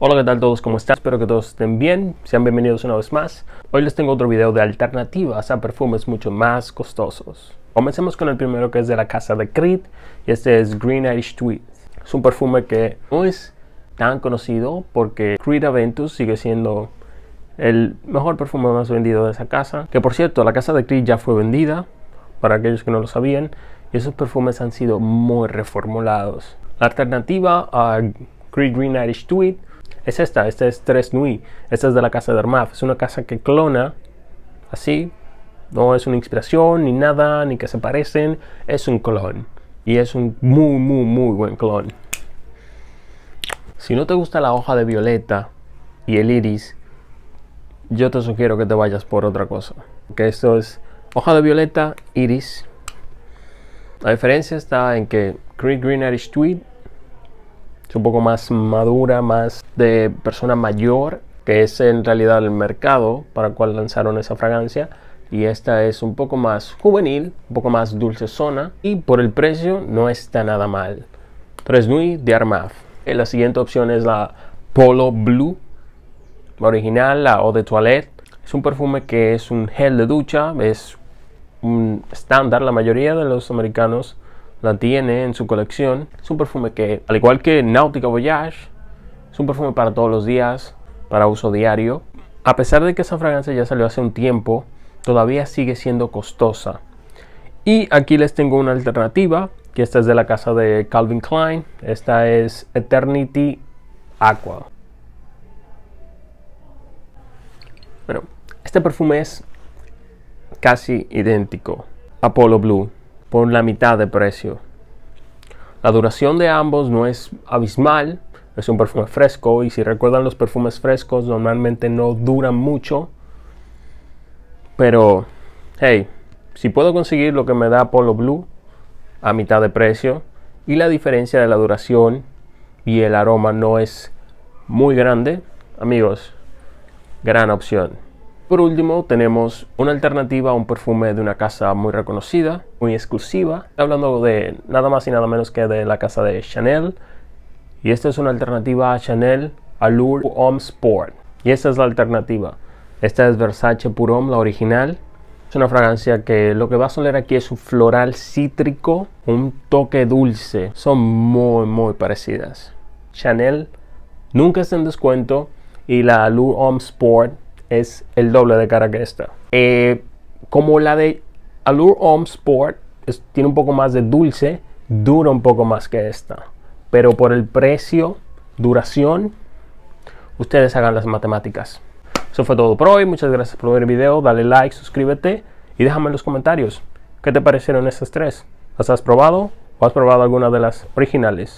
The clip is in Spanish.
Hola, ¿qué tal todos? ¿Cómo están? Espero que todos estén bien. Sean bienvenidos una vez más. Hoy les tengo otro video de alternativas a perfumes mucho más costosos. Comencemos con el primero que es de la casa de Creed y este es Green Irish Tweed. Es un perfume que no es tan conocido porque Creed Aventus sigue siendo el mejor perfume más vendido de esa casa. Que por cierto, la casa de Creed ya fue vendida, para aquellos que no lo sabían, y esos perfumes han sido muy reformulados. La alternativa a Creed Green Irish Tweed es esta, esta es Tres Nui, esta es de la casa de Armaf, es una casa que clona, así, no es una inspiración ni nada, ni que se parecen, es un clon. Y es un muy, muy, muy buen clon. Si no te gusta la hoja de violeta y el iris, yo te sugiero que te vayas por otra cosa. Que esto es hoja de violeta, iris. La diferencia está en que Creed Green Irish Tweed es un poco más madura, más de persona mayor, que es en realidad el mercado para el cual lanzaron esa fragancia. Y esta es un poco más juvenil, un poco más dulcezona y por el precio no está nada mal. Tres Nuit de Armaf. Eh, la siguiente opción es la Polo Blue, la original, la Eau de Toilette. Es un perfume que es un gel de ducha, es un estándar. La mayoría de los americanos la tiene en su colección. Es un perfume que, al igual que Nautica Voyage, es un perfume para todos los días, para uso diario. A pesar de que esa fragancia ya salió hace un tiempo, todavía sigue siendo costosa. Y aquí les tengo una alternativa, que esta es de la casa de Calvin Klein. Esta es Eternity Aqua. Bueno, este perfume es casi idéntico. Apollo Blue por la mitad de precio. La duración de ambos no es abismal, es un perfume fresco y si recuerdan los perfumes frescos normalmente no duran mucho. Pero, hey, si puedo conseguir lo que me da Polo Blue a mitad de precio y la diferencia de la duración y el aroma no es muy grande, amigos, gran opción. Por último, tenemos una alternativa a un perfume de una casa muy reconocida, muy exclusiva. hablando de nada más y nada menos que de la casa de Chanel. Y esta es una alternativa a Chanel Allure Homme Sport. Y esta es la alternativa. Esta es Versace Pour Homme, la original. Es una fragancia que lo que va a soler aquí es un floral cítrico, un toque dulce. Son muy, muy parecidas. Chanel nunca está en descuento y la Allure Homme Sport es el doble de cara que esta. Eh, como la de Allure Home Sport, tiene un poco más de dulce, dura un poco más que esta. Pero por el precio, duración, ustedes hagan las matemáticas. Eso fue todo por hoy. Muchas gracias por ver el video. Dale like, suscríbete y déjame en los comentarios qué te parecieron estas tres. ¿Las has probado o has probado alguna de las originales?